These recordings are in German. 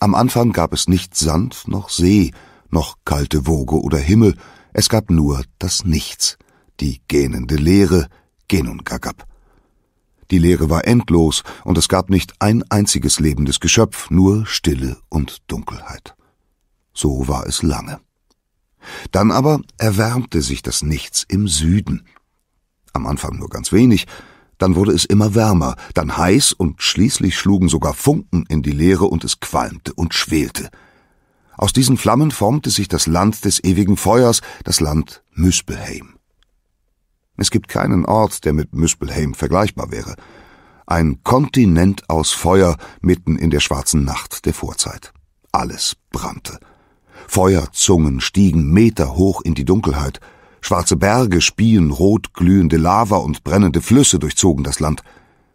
Am Anfang gab es nicht Sand noch See, noch kalte Woge oder Himmel, es gab nur das Nichts, die gähnende Leere, Genun gagab. Die Leere war endlos, und es gab nicht ein einziges lebendes Geschöpf, nur Stille und Dunkelheit. So war es lange. Dann aber erwärmte sich das Nichts im Süden. Am Anfang nur ganz wenig, dann wurde es immer wärmer, dann heiß und schließlich schlugen sogar Funken in die Leere und es qualmte und schwelte. Aus diesen Flammen formte sich das Land des ewigen Feuers, das Land Müspelheim. Es gibt keinen Ort, der mit Müspelheim vergleichbar wäre. Ein Kontinent aus Feuer mitten in der schwarzen Nacht der Vorzeit. Alles brannte. Feuerzungen stiegen Meter hoch in die Dunkelheit, Schwarze Berge spien rot glühende Lava und brennende Flüsse durchzogen das Land.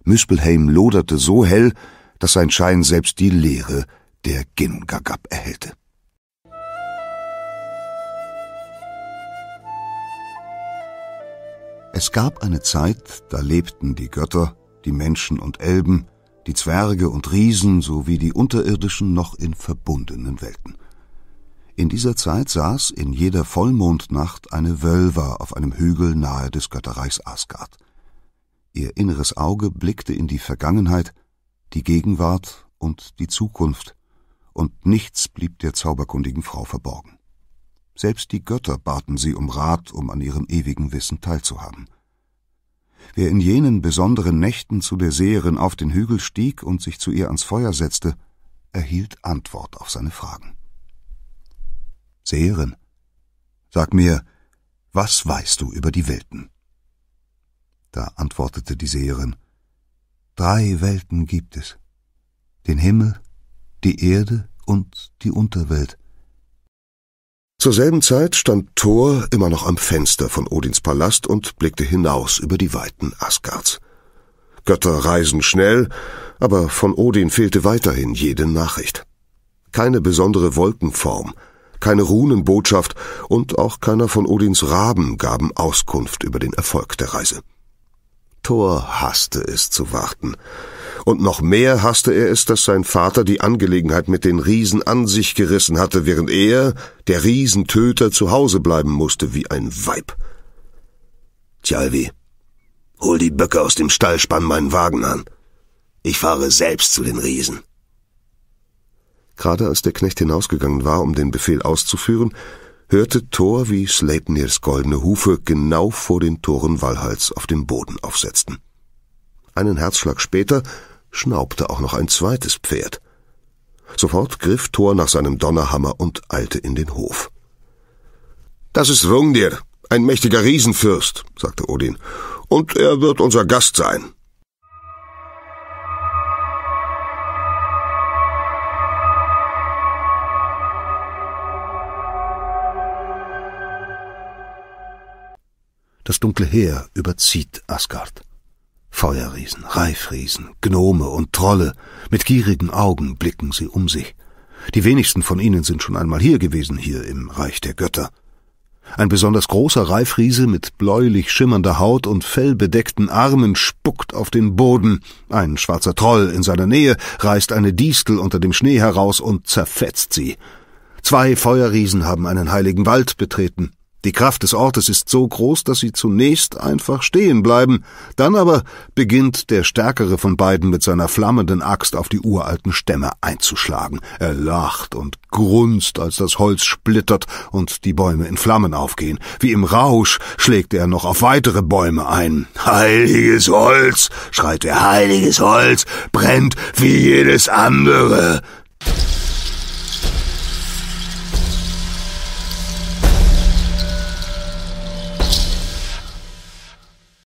Müspelheim loderte so hell, dass sein Schein selbst die Leere der Ginnungagab erhellte. Es gab eine Zeit, da lebten die Götter, die Menschen und Elben, die Zwerge und Riesen sowie die Unterirdischen noch in verbundenen Welten. In dieser Zeit saß in jeder Vollmondnacht eine Wölver auf einem Hügel nahe des Götterreichs Asgard. Ihr inneres Auge blickte in die Vergangenheit, die Gegenwart und die Zukunft, und nichts blieb der zauberkundigen Frau verborgen. Selbst die Götter baten sie um Rat, um an ihrem ewigen Wissen teilzuhaben. Wer in jenen besonderen Nächten zu der Seherin auf den Hügel stieg und sich zu ihr ans Feuer setzte, erhielt Antwort auf seine Fragen. Seherin, sag mir, was weißt du über die Welten? Da antwortete die Seherin, Drei Welten gibt es, den Himmel, die Erde und die Unterwelt. Zur selben Zeit stand Thor immer noch am Fenster von Odins Palast und blickte hinaus über die Weiten Asgards. Götter reisen schnell, aber von Odin fehlte weiterhin jede Nachricht. Keine besondere Wolkenform, keine Runenbotschaft und auch keiner von Odins Raben gaben Auskunft über den Erfolg der Reise. Thor hasste es zu warten. Und noch mehr hasste er es, dass sein Vater die Angelegenheit mit den Riesen an sich gerissen hatte, während er, der Riesentöter, zu Hause bleiben musste wie ein Weib. Tjalvi, hol die Böcke aus dem Stall, spann meinen Wagen an. Ich fahre selbst zu den Riesen. Gerade als der Knecht hinausgegangen war, um den Befehl auszuführen, hörte Thor, wie Sleipnirs goldene Hufe genau vor den Toren Walhalls auf dem Boden aufsetzten. Einen Herzschlag später schnaubte auch noch ein zweites Pferd. Sofort griff Thor nach seinem Donnerhammer und eilte in den Hof. Das ist Wungdir, ein mächtiger Riesenfürst, sagte Odin, und er wird unser Gast sein. Das dunkle Heer überzieht Asgard. Feuerriesen, Reifriesen, Gnome und Trolle, mit gierigen Augen blicken sie um sich. Die wenigsten von ihnen sind schon einmal hier gewesen, hier im Reich der Götter. Ein besonders großer Reifriese mit bläulich schimmernder Haut und fellbedeckten Armen spuckt auf den Boden. Ein schwarzer Troll in seiner Nähe reißt eine Distel unter dem Schnee heraus und zerfetzt sie. Zwei Feuerriesen haben einen heiligen Wald betreten. Die Kraft des Ortes ist so groß, dass sie zunächst einfach stehen bleiben, dann aber beginnt der stärkere von beiden mit seiner flammenden Axt auf die uralten Stämme einzuschlagen. Er lacht und grunzt, als das Holz splittert und die Bäume in Flammen aufgehen. Wie im Rausch schlägt er noch auf weitere Bäume ein. Heiliges Holz, schreit er, heiliges Holz, brennt wie jedes andere.